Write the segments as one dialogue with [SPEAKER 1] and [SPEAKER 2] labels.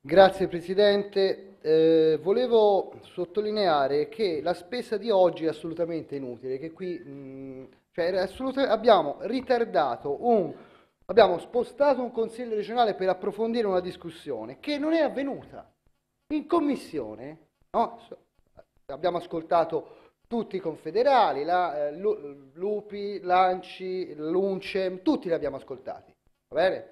[SPEAKER 1] Grazie Presidente. Eh, volevo sottolineare che la spesa di oggi è assolutamente inutile, che qui mh, mm, cioè, assolutamente, abbiamo ritardato un... Abbiamo spostato un consiglio regionale per approfondire una discussione che non è avvenuta. In commissione no, abbiamo ascoltato tutti i confederali, la, eh, Lupi, Lanci, l'UNCEM, tutti li abbiamo ascoltati. Va bene?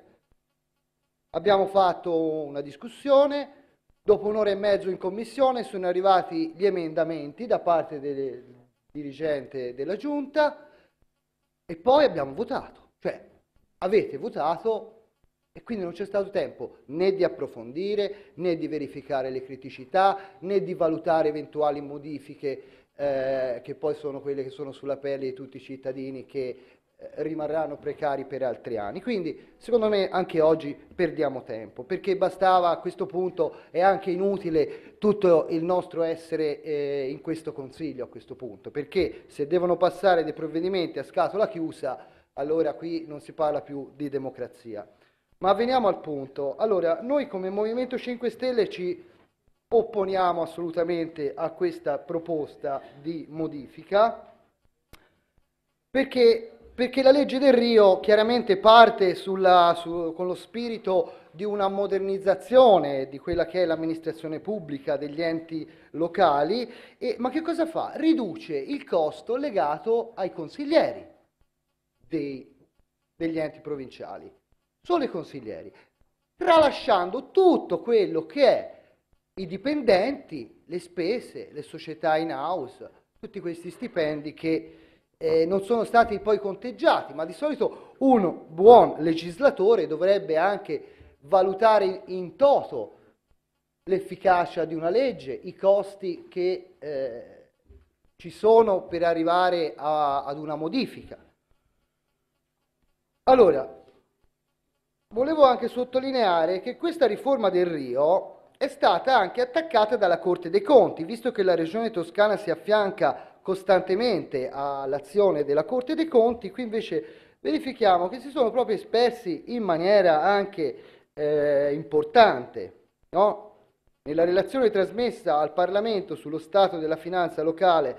[SPEAKER 1] Abbiamo fatto una discussione, dopo un'ora e mezzo in commissione sono arrivati gli emendamenti da parte del dirigente della giunta e poi abbiamo votato. Cioè avete votato e quindi non c'è stato tempo né di approfondire, né di verificare le criticità, né di valutare eventuali modifiche eh, che poi sono quelle che sono sulla pelle di tutti i cittadini che rimarranno precari per altri anni. Quindi secondo me anche oggi perdiamo tempo, perché bastava a questo punto, è anche inutile tutto il nostro essere eh, in questo Consiglio a questo punto, perché se devono passare dei provvedimenti a scatola chiusa, allora qui non si parla più di democrazia. Ma veniamo al punto. Allora, noi come Movimento 5 Stelle ci opponiamo assolutamente a questa proposta di modifica perché perché la legge del Rio chiaramente parte sulla, su, con lo spirito di una modernizzazione di quella che è l'amministrazione pubblica, degli enti locali, e, ma che cosa fa? Riduce il costo legato ai consiglieri dei, degli enti provinciali, solo i consiglieri, tralasciando tutto quello che è i dipendenti, le spese, le società in house, tutti questi stipendi che eh, non sono stati poi conteggiati, ma di solito un buon legislatore dovrebbe anche valutare in toto l'efficacia di una legge, i costi che eh, ci sono per arrivare a, ad una modifica. Allora, volevo anche sottolineare che questa riforma del Rio è stata anche attaccata dalla Corte dei Conti, visto che la Regione Toscana si affianca costantemente all'azione della Corte dei Conti, qui invece verifichiamo che si sono proprio espressi in maniera anche eh, importante. No? Nella relazione trasmessa al Parlamento sullo stato della finanza locale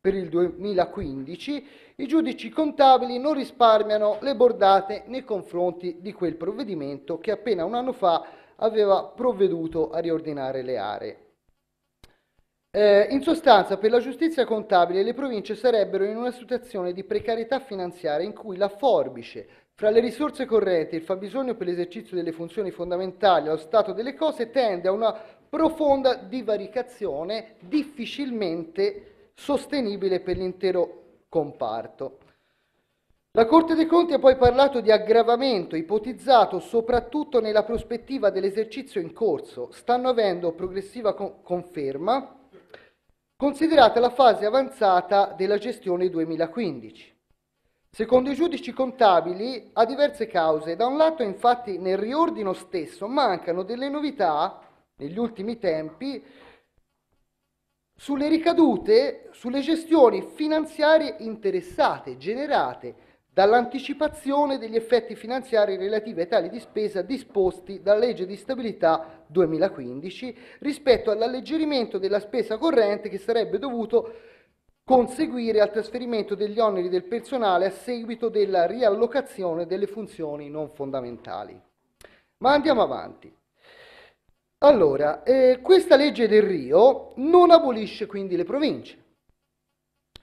[SPEAKER 1] per il 2015, i giudici contabili non risparmiano le bordate nei confronti di quel provvedimento che appena un anno fa aveva provveduto a riordinare le aree. Eh, in sostanza, per la giustizia contabile le province sarebbero in una situazione di precarietà finanziaria in cui la forbice fra le risorse correnti e il fabbisogno per l'esercizio delle funzioni fondamentali allo stato delle cose tende a una profonda divaricazione difficilmente sostenibile per l'intero comparto. La Corte dei Conti ha poi parlato di aggravamento ipotizzato soprattutto nella prospettiva dell'esercizio in corso, stanno avendo progressiva conferma considerata la fase avanzata della gestione 2015. Secondo i giudici contabili ha diverse cause. Da un lato infatti nel riordino stesso mancano delle novità negli ultimi tempi sulle ricadute sulle gestioni finanziarie interessate, generate dall'anticipazione degli effetti finanziari relativi ai tali di spesa disposti dalla legge di stabilità 2015 rispetto all'alleggerimento della spesa corrente che sarebbe dovuto conseguire al trasferimento degli oneri del personale a seguito della riallocazione delle funzioni non fondamentali. Ma andiamo avanti. Allora, eh, questa legge del Rio non abolisce quindi le province,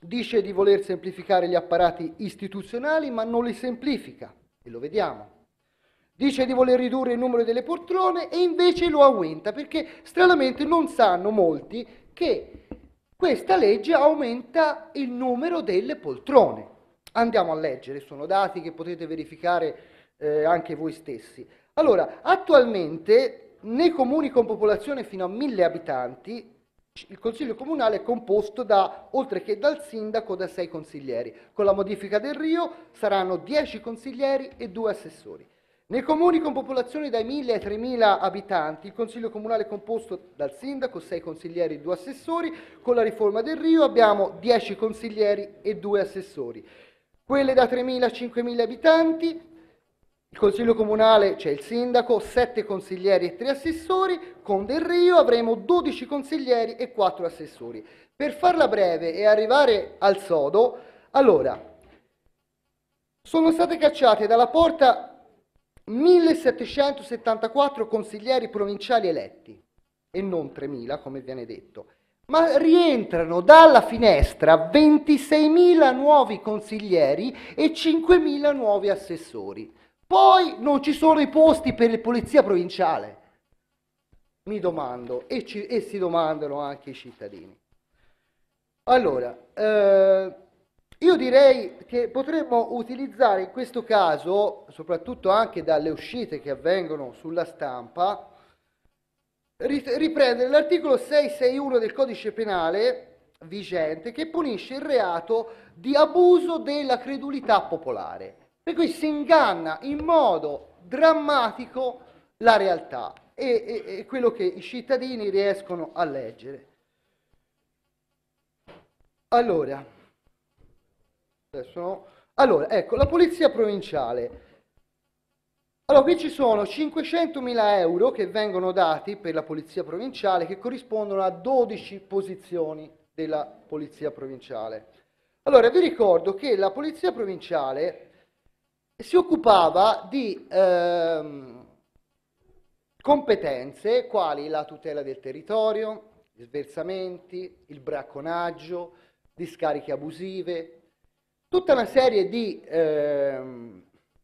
[SPEAKER 1] Dice di voler semplificare gli apparati istituzionali, ma non li semplifica, e lo vediamo. Dice di voler ridurre il numero delle poltrone e invece lo aumenta, perché stranamente non sanno molti che questa legge aumenta il numero delle poltrone. Andiamo a leggere, sono dati che potete verificare eh, anche voi stessi. Allora, attualmente nei comuni con popolazione fino a 1000 abitanti il Consiglio Comunale è composto da, oltre che dal Sindaco, da sei consiglieri. Con la modifica del Rio saranno dieci consiglieri e due assessori. Nei comuni con popolazione dai 1.000 ai 3.000 abitanti, il Consiglio Comunale è composto dal Sindaco, sei consiglieri e due assessori. Con la riforma del Rio abbiamo dieci consiglieri e due assessori. Quelle da 3.000 a 5.000 abitanti, il Consiglio Comunale c'è cioè il sindaco, 7 consiglieri e 3 assessori, con Del Rio avremo 12 consiglieri e 4 assessori. Per farla breve e arrivare al sodo, allora, sono state cacciate dalla porta 1774 consiglieri provinciali eletti e non 3000 come viene detto, ma rientrano dalla finestra 26.000 nuovi consiglieri e 5.000 nuovi assessori. Poi non ci sono i posti per il polizia provinciale. Mi domando e, ci, e si domandano anche i cittadini. Allora, eh, io direi che potremmo utilizzare in questo caso, soprattutto anche dalle uscite che avvengono sulla stampa, riprendere l'articolo 661 del codice penale vigente che punisce il reato di abuso della credulità popolare. Per cui si inganna in modo drammatico la realtà e, e, e quello che i cittadini riescono a leggere. Allora, adesso no. allora, ecco, la polizia provinciale. Allora, qui ci sono 500.000 euro che vengono dati per la polizia provinciale, che corrispondono a 12 posizioni della polizia provinciale. Allora, vi ricordo che la polizia provinciale si occupava di ehm, competenze quali la tutela del territorio, gli sversamenti, il bracconaggio, discariche abusive, tutta una serie di, ehm,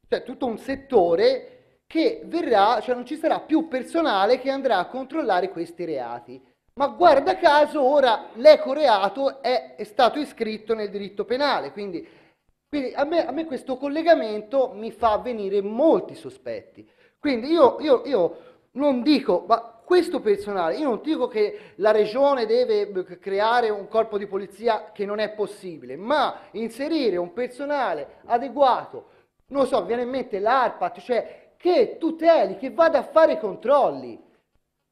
[SPEAKER 1] cioè tutto un settore che verrà, cioè non ci sarà più personale che andrà a controllare questi reati. Ma guarda caso ora l'ecoreato è, è stato iscritto nel diritto penale, quindi quindi a me, a me questo collegamento mi fa venire molti sospetti. Quindi io, io, io non dico, ma questo personale, io non dico che la regione deve eh, creare un corpo di polizia che non è possibile, ma inserire un personale adeguato, non so, viene in mente l'ARPAT, cioè che tuteli, che vada a fare i controlli.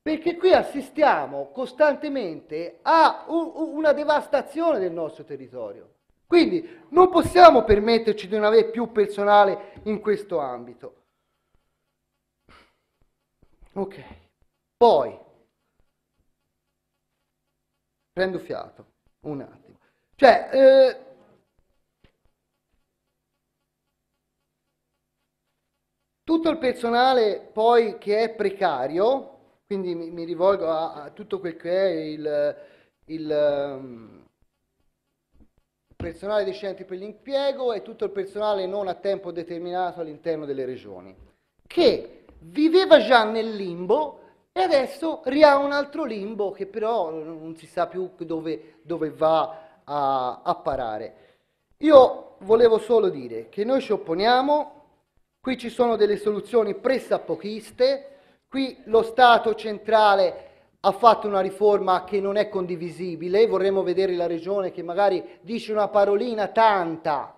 [SPEAKER 1] Perché qui assistiamo costantemente a un, una devastazione del nostro territorio. Quindi non possiamo permetterci di non avere più personale in questo ambito. Ok, poi prendo fiato un attimo. Cioè, eh, tutto il personale poi che è precario, quindi mi, mi rivolgo a, a, tutto quel che è il, il um, personale dei centri per l'impiego e tutto il personale non a tempo determinato all'interno delle regioni, che viveva già nel limbo e adesso ria un altro limbo che però non si sa più dove, dove va a, a parare. Io volevo solo dire che noi ci opponiamo, qui ci sono delle soluzioni pressappochiste, qui lo Stato centrale ha fatto una riforma che non è condivisibile, vorremmo vedere la regione che magari dice una parolina tanta,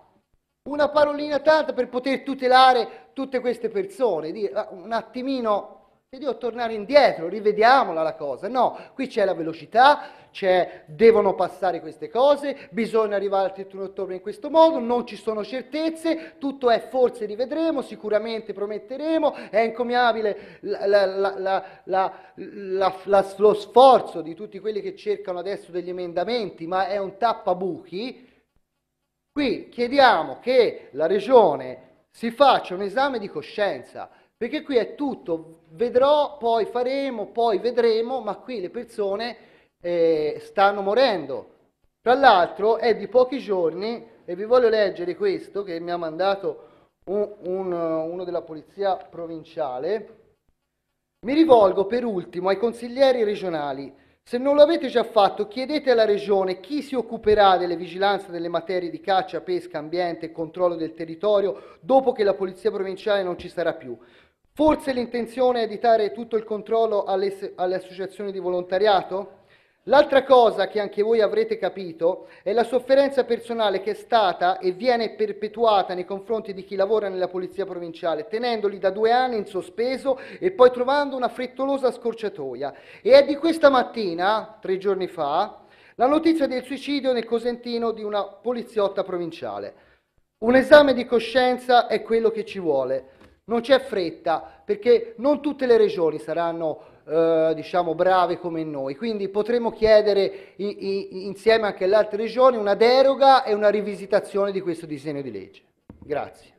[SPEAKER 1] una parolina tanta per poter tutelare tutte queste persone, dire ah, un attimino, se devo tornare indietro, rivediamola la cosa, no, qui c'è la velocità, cioè devono passare queste cose, bisogna arrivare al 31 ottobre in questo modo, non ci sono certezze, tutto è forse rivedremo, sicuramente prometteremo, è encomiabile la, la, la, lo sforzo di tutti quelli che cercano adesso degli emendamenti, ma è un tappabuchi. Qui chiediamo che la Regione si faccia un esame di coscienza, perché qui è tutto, vedrò, poi faremo, poi vedremo, ma qui le persone eh, stanno morendo. Tra l'altro è di pochi giorni, e vi voglio leggere questo che mi ha mandato un, un, uno della polizia provinciale, mi rivolgo per ultimo ai consiglieri regionali. Se non lo avete già fatto, chiedete alla Regione chi si occuperà delle vigilanze delle materie di caccia, pesca, ambiente e controllo del territorio dopo che la Polizia Provinciale non ci sarà più. Forse l'intenzione è di dare tutto il controllo alle, alle associazioni di volontariato? L'altra cosa che anche voi avrete capito è la sofferenza personale che è stata e viene perpetuata nei confronti di chi lavora nella Polizia Provinciale, tenendoli da due anni in sospeso e poi trovando una frettolosa scorciatoia. E è di questa mattina, tre giorni fa, la notizia del suicidio nel Cosentino di una poliziotta provinciale. Un esame di coscienza è quello che ci vuole. Non c'è fretta, perché non tutte le regioni saranno eh, diciamo brave come noi. Quindi potremo chiedere i, i, insieme anche alle altre regioni una deroga e una rivisitazione di questo disegno di legge. Grazie.